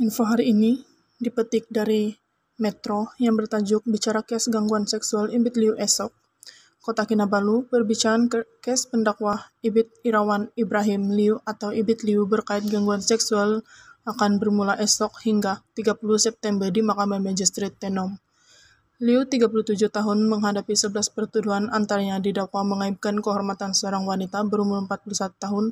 Info hari ini dipetik dari Metro yang bertajuk Bicara Kes Gangguan Seksual Ibit Liu Esok. Kota Kinabalu ke kes pendakwah Ibit Irawan Ibrahim Liu atau Ibit Liu berkait gangguan seksual akan bermula esok hingga 30 September di Mahkamah Magistrate Tenom. Liu, 37 tahun, menghadapi 11 pertuduhan antaranya didakwa mengaibkan kehormatan seorang wanita berumur 41 tahun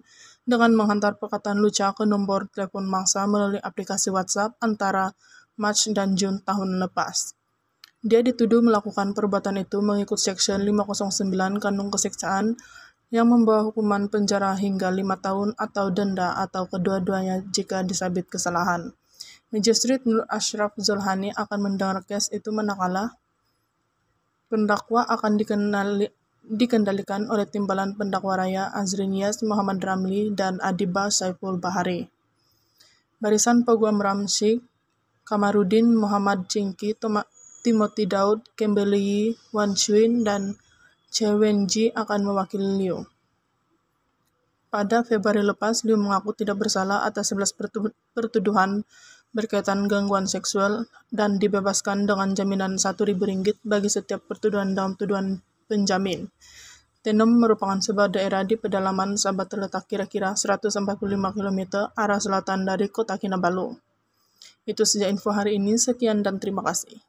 dengan menghantar perkataan lucu ke nomor telepon mangsa melalui aplikasi WhatsApp antara March dan Jun tahun lepas. Dia dituduh melakukan perbuatan itu mengikut Section 509 Kandung Keseksaan yang membawa hukuman penjara hingga 5 tahun atau denda atau kedua-duanya jika disabit kesalahan. Magistrate Nur Ashraf Zulhani akan mendengar kes itu manakala pendakwa akan dikenali, dikendalikan oleh timbalan pendakwa raya Azrin Yas Muhammad Ramli dan Adiba Saiful Bahari. Barisan Peguam Ramsi, Kamarudin Muhammad Cingki, Timothy Daud, Campbell Wan Chuin, dan Chewenji akan mewakili Liu. Pada Februari lepas, Liu mengaku tidak bersalah atas 11 pertuduhan berkaitan gangguan seksual dan dibebaskan dengan jaminan rp ringgit bagi setiap pertuduhan dalam tuduhan penjamin. Tenom merupakan sebuah daerah di pedalaman Sabah terletak kira-kira 145 km arah selatan dari kota Kinabalu. Itu saja info hari ini, sekian dan terima kasih.